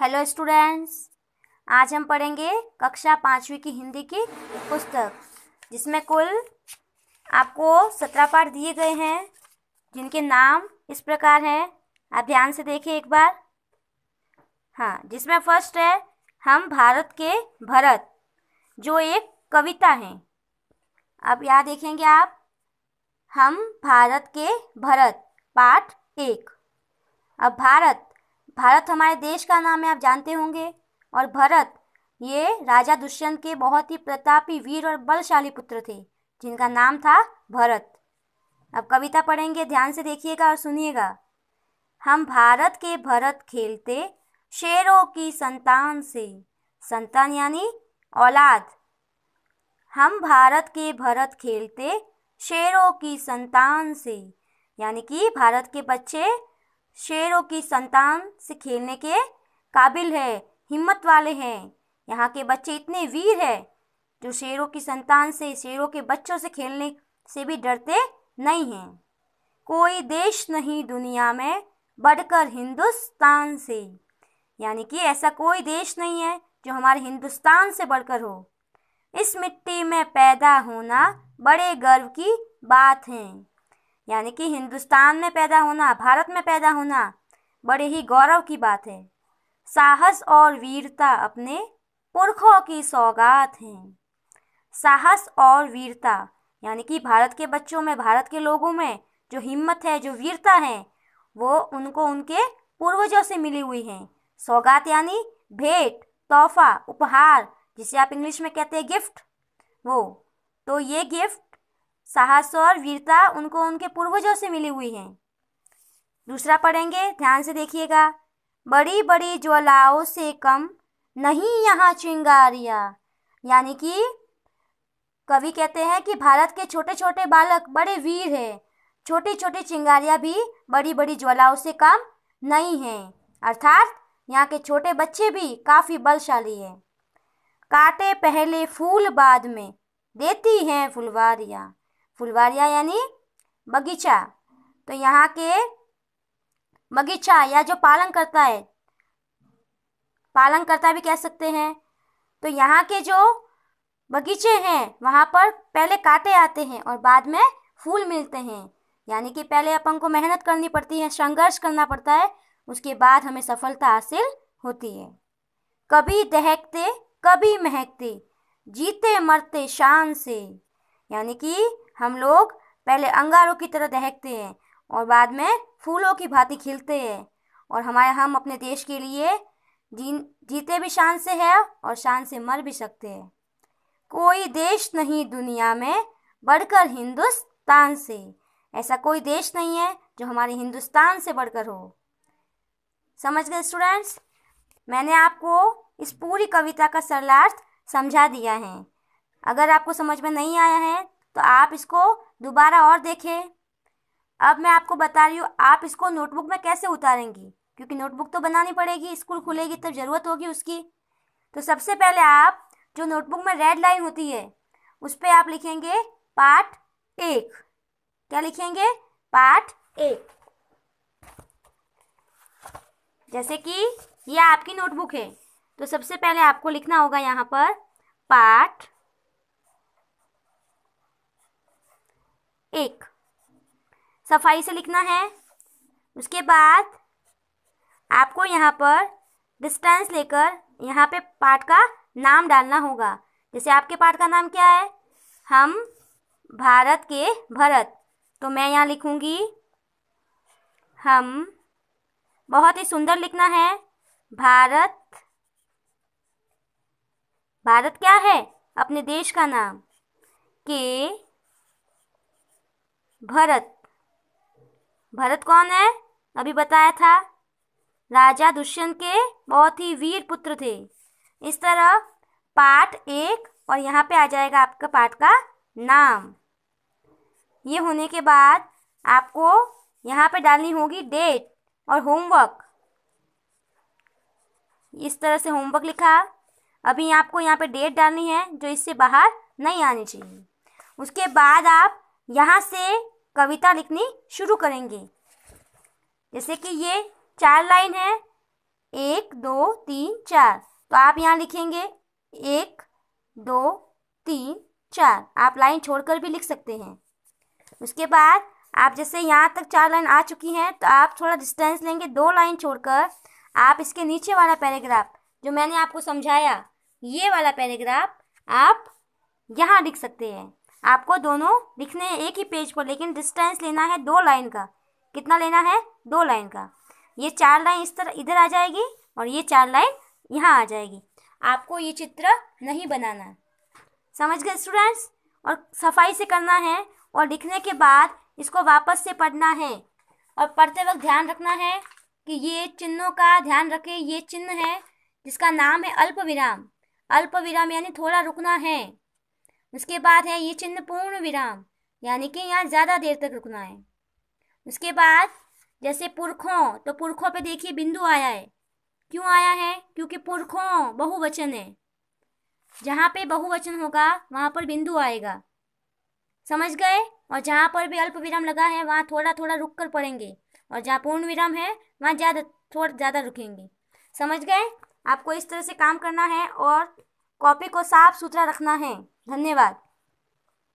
hello students आज हम पढ़ेंगे कक्षा पाँचवीं की हिंदी की पुस्तक जिसमें कुल आपको सत्रह पाठ दिए गए हैं जिनके नाम इस प्रकार हैं आप ध्यान से देखिए एक बार हाँ जिसमें फर्स्ट है हम भारत के भरत जो एक कविता है अब यहाँ देखेंगे आप हम भारत के भरत पाठ एक अब भारत भारत हमारे देश का नाम है आप जानते होंगे और भरत ये राजा दुष्यंत के बहुत ही प्रतापी वीर और बलशाली पुत्र थे जिनका नाम था भरत अब कविता पढ़ेंगे ध्यान से देखिएगा और सुनिएगा हम भारत के भरत खेलते शेरों की संतान से संतान यानी औलाद हम भारत के भरत खेलते शेरों की संतान से यानी कि भारत के बच्चे शेरों की संतान से खेलने के काबिल है हिम्मत वाले हैं यहाँ के बच्चे इतने वीर है जो शेरों की संतान से शेरों के बच्चों से खेलने से भी डरते नहीं हैं कोई देश नहीं दुनिया में बढ़कर हिंदुस्तान से यानी कि ऐसा कोई देश नहीं है जो हमारे हिंदुस्तान से बढ़कर हो इस मिट्टी में पैदा होना बड़े गर्व की बात है यानी कि हिंदुस्तान में पैदा होना भारत में पैदा होना बड़े ही गौरव की बात है साहस और वीरता अपने पुरखों की सौगात हैं साहस और वीरता यानी कि भारत के बच्चों में भारत के लोगों में जो हिम्मत है जो वीरता है वो उनको उनके पूर्वजों से मिली हुई है सौगात यानी भेंट तोहफा उपहार जिसे आप इंग्लिश में कहते हैं गिफ्ट वो तो ये गिफ्ट साहस और वीरता उनको उनके पूर्वजों से मिली हुई है दूसरा पढ़ेंगे ध्यान से देखिएगा बड़ी बड़ी ज्वालाओं से कम नहीं यहाँ चिंगारिया यानी कि कवि कहते हैं कि भारत के छोटे छोटे बालक बड़े वीर हैं छोटी छोटी चिंगारियाँ भी बड़ी बड़ी ज्वालाओं से कम नहीं हैं अर्थात यहाँ के छोटे बच्चे भी काफ़ी बलशाली हैं काटे पहले फूल बाद में देती हैं फुलवारियाँ फुलवारिया यानी बगीचा तो यहाँ के बगीचा या जो पालन करता है पालन करता भी कह सकते हैं तो यहाँ के जो बगीचे हैं वहाँ पर पहले काटे आते हैं और बाद में फूल मिलते हैं यानी कि पहले अपन को मेहनत करनी पड़ती है संघर्ष करना पड़ता है उसके बाद हमें सफलता हासिल होती है कभी दहकते कभी महकते जीते मरते शान से यानी कि हम लोग पहले अंगारों की तरह दहकते हैं और बाद में फूलों की भांति खिलते हैं और हमारे हम अपने देश के लिए जी जीते भी शान से हैं और शान से मर भी सकते हैं कोई देश नहीं दुनिया में बढ़कर हिंदुस्तान से ऐसा कोई देश नहीं है जो हमारे हिंदुस्तान से बढ़कर हो समझ गए स्टूडेंट्स मैंने आपको इस पूरी कविता का सरलार्थ समझा दिया है अगर आपको समझ में नहीं आया है तो आप इसको दोबारा और देखें अब मैं आपको बता रही हूँ आप इसको नोटबुक में कैसे उतारेंगी क्योंकि नोटबुक तो बनानी पड़ेगी स्कूल खुलेगी तब ज़रूरत होगी उसकी तो सबसे पहले आप जो नोटबुक में रेड लाइन होती है उस पर आप लिखेंगे पार्ट एक क्या लिखेंगे पार्ट एक जैसे कि यह आपकी नोटबुक है तो सबसे पहले आपको लिखना होगा यहाँ पर पार्ट एक सफाई से लिखना है उसके बाद आपको यहाँ पर डिस्टेंस लेकर यहाँ पे पार्ट का नाम डालना होगा जैसे आपके पार्ट का नाम क्या है हम भारत के भरत तो मैं यहाँ लिखूँगी हम बहुत ही सुंदर लिखना है भारत भारत क्या है अपने देश का नाम के भरत भरत कौन है अभी बताया था राजा दुष्यंत के बहुत ही वीर पुत्र थे इस तरह पाठ एक और यहाँ पे आ जाएगा आपका पाठ का नाम ये होने के बाद आपको यहाँ पे डालनी होगी डेट और होमवर्क इस तरह से होमवर्क लिखा अभी आपको यहाँ पे डेट डालनी है जो इससे बाहर नहीं आनी चाहिए उसके बाद आप यहाँ से कविता लिखनी शुरू करेंगे जैसे कि ये चार लाइन है एक दो तीन चार तो आप यहाँ लिखेंगे एक दो तीन चार आप लाइन छोड़कर भी लिख सकते हैं उसके बाद आप जैसे यहाँ तक चार लाइन आ चुकी हैं तो आप थोड़ा डिस्टेंस लेंगे दो लाइन छोड़कर आप इसके नीचे वाला पैराग्राफ जो मैंने आपको समझाया ये वाला पैराग्राफ आप यहाँ लिख सकते हैं आपको दोनों लिखने हैं एक ही पेज पर लेकिन डिस्टेंस लेना है दो लाइन का कितना लेना है दो लाइन का ये चार लाइन इस तरह इधर आ जाएगी और ये चार लाइन यहाँ आ जाएगी आपको ये चित्र नहीं बनाना समझ गए स्टूडेंट्स और सफाई से करना है और लिखने के बाद इसको वापस से पढ़ना है और पढ़ते वक्त ध्यान रखना है कि ये चिन्हों का ध्यान रखें ये चिन्ह है जिसका नाम है अल्प विराम अल्प विराम यानी थोड़ा रुकना है उसके बाद है ये चिन्ह पूर्ण विराम यानी कि यहाँ ज़्यादा देर तक रुकना है उसके बाद जैसे पुरखों तो पुरखों पे देखिए बिंदु आया है क्यों आया है क्योंकि पुरखों बहुवचन है जहाँ पे बहुवचन होगा वहाँ पर बिंदु आएगा समझ गए और जहाँ पर भी अल्प विराम लगा है वहाँ थोड़ा थोड़ा रुक कर पढ़ेंगे और जहाँ पूर्ण विराम है वहाँ ज़्यादा थोड़ा ज़्यादा रुकेंगे समझ गए आपको इस तरह से काम करना है और कॉपी को साफ सुथरा रखना है धन्यवाद